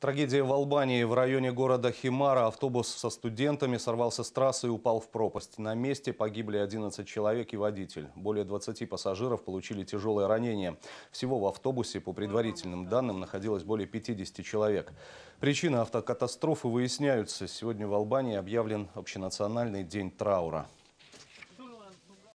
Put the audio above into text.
Трагедия в Албании. В районе города Химара автобус со студентами сорвался с трассы и упал в пропасть. На месте погибли 11 человек и водитель. Более 20 пассажиров получили тяжелое ранение. Всего в автобусе, по предварительным данным, находилось более 50 человек. Причины автокатастрофы выясняются. Сегодня в Албании объявлен общенациональный день траура.